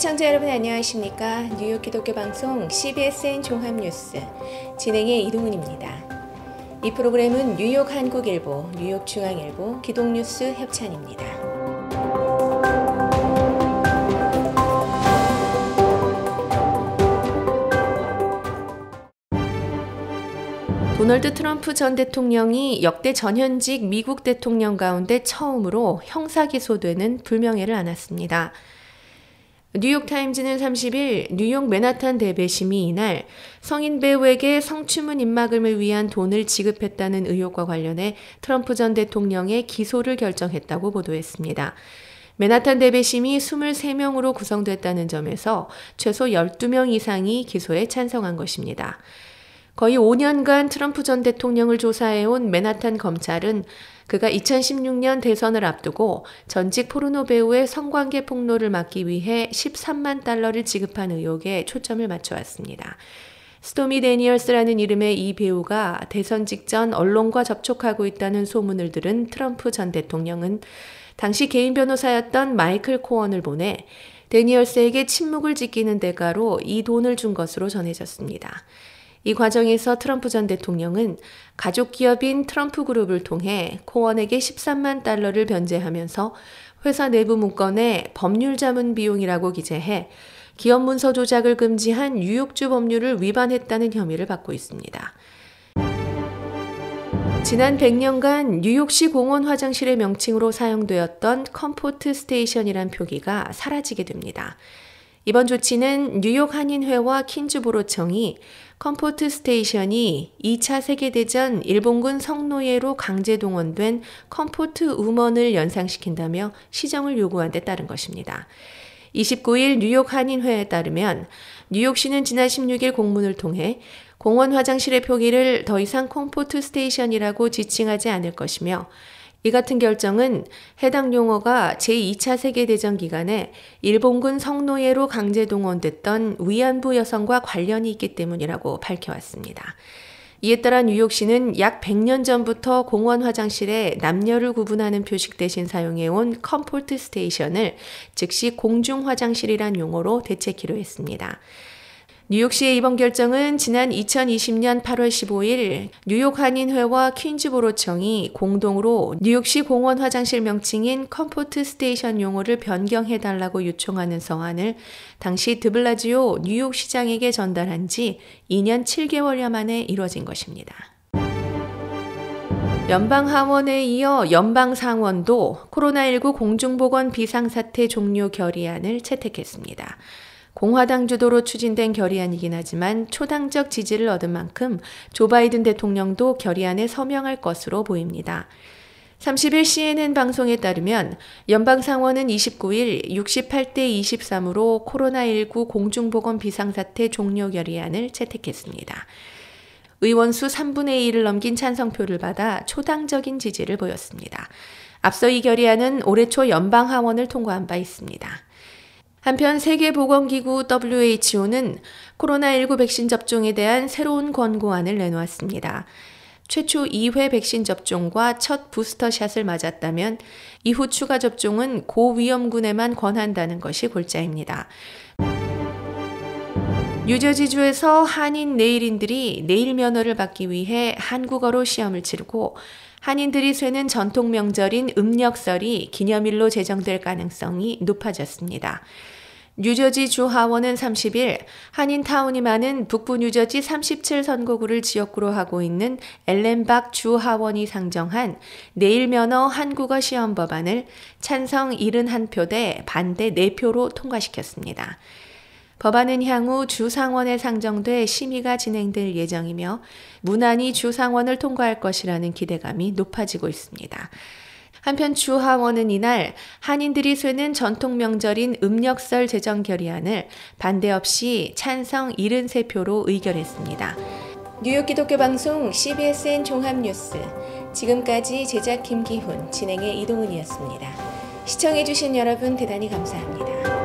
시청자 여러분 안녕하십니까? 뉴욕 기독교 방송 CBSN 종합뉴스 진행의 이동은입니다. 이 프로그램은 뉴욕 한국일보, 뉴욕 중앙일보, 기독뉴스 협찬입니다. 도널드 트럼프 전 대통령이 역대 전현직 미국 대통령 가운데 처음으로 형사 기소되는 불명예를 안았습니다. 뉴욕타임즈는 30일 뉴욕 맨하탄 대배 심이 이날 성인 배우에게 성추문 입막음을 위한 돈을 지급했다는 의혹과 관련해 트럼프 전 대통령의 기소를 결정했다고 보도했습니다. 맨하탄 대배심이 23명으로 구성됐다는 점에서 최소 12명 이상이 기소에 찬성한 것입니다. 거의 5년간 트럼프 전 대통령을 조사해온 맨하탄 검찰은 그가 2016년 대선을 앞두고 전직 포르노 배우의 성관계 폭로를 막기 위해 13만 달러를 지급한 의혹에 초점을 맞춰왔습니다. 스토미 데니얼스라는 이름의 이 배우가 대선 직전 언론과 접촉하고 있다는 소문을 들은 트럼프 전 대통령은 당시 개인 변호사였던 마이클 코언을 보내 데니얼스에게 침묵을 지키는 대가로 이 돈을 준 것으로 전해졌습니다. 이 과정에서 트럼프 전 대통령은 가족 기업인 트럼프 그룹을 통해 코원에게 13만 달러를 변제하면서 회사 내부 문건에 법률 자문 비용이라고 기재해 기업 문서 조작을 금지한 뉴욕주 법률을 위반했다는 혐의를 받고 있습니다. 지난 100년간 뉴욕시 공원 화장실의 명칭으로 사용되었던 컴포트 스테이션이란 표기가 사라지게 됩니다. 이번 조치는 뉴욕 한인회와 킨즈보로청이 컴포트 스테이션이 2차 세계대전 일본군 성노예로 강제 동원된 컴포트 우먼을 연상시킨다며 시정을 요구한 데 따른 것입니다. 29일 뉴욕 한인회에 따르면 뉴욕시는 지난 16일 공문을 통해 공원 화장실의 표기를 더 이상 컴포트 스테이션이라고 지칭하지 않을 것이며 이 같은 결정은 해당 용어가 제2차 세계대전 기간에 일본군 성노예로 강제 동원됐던 위안부 여성과 관련이 있기 때문이라고 밝혀왔습니다. 이에 따라 뉴욕시는 약 100년 전부터 공원 화장실에 남녀를 구분하는 표식 대신 사용해온 컴포트 스테이션을 즉시 공중 화장실이란 용어로 대체키로 했습니다. 뉴욕시의 이번 결정은 지난 2020년 8월 15일 뉴욕 한인회와 퀸즈보로청이 공동으로 뉴욕시 공원 화장실 명칭인 컴포트 스테이션 용어를 변경해달라고 요청하는 성안을 당시 드블라지오 뉴욕시장에게 전달한 지 2년 7개월여 만에 이뤄진 것입니다. 연방 하원에 이어 연방 상원도 코로나19 공중보건 비상사태 종료 결의안을 채택했습니다. 공화당 주도로 추진된 결의안이긴 하지만 초당적 지지를 얻은 만큼 조 바이든 대통령도 결의안에 서명할 것으로 보입니다. 30일 CNN 방송에 따르면 연방 상원은 29일 68대 23으로 코로나19 공중보건 비상사태 종료 결의안을 채택했습니다. 의원수 3분의 1을 넘긴 찬성표를 받아 초당적인 지지를 보였습니다. 앞서 이 결의안은 올해 초 연방 하원을 통과한 바 있습니다. 한편 세계보건기구 WHO는 코로나19 백신 접종에 대한 새로운 권고안을 내놓았습니다. 최초 2회 백신 접종과 첫 부스터샷을 맞았다면 이후 추가 접종은 고위험군에만 권한다는 것이 골자입니다. 뉴저지주에서 한인 네일인들이 네일 면허를 받기 위해 한국어로 시험을 치르고 한인들이 쇠는 전통 명절인 음력설이 기념일로 제정될 가능성이 높아졌습니다. 뉴저지 주 하원은 30일 한인타운이 많은 북부 뉴저지 37선거구를 지역구로 하고 있는 엘렌박 주 하원이 상정한 내일 면허 한국어 시험 법안을 찬성 71표 대 반대 4표로 통과시켰습니다. 법안은 향후 주상원에 상정돼 심의가 진행될 예정이며 무난히 주상원을 통과할 것이라는 기대감이 높아지고 있습니다. 한편 주하원은 이날 한인들이 쓰는 전통 명절인 음력설 제정 결의안을 반대 없이 찬성 73표로 의결했습니다. 뉴욕 기독교 방송 CBSN 종합뉴스 지금까지 제작 김기훈, 진행의 이동은이었습니다. 시청해주신 여러분 대단히 감사합니다.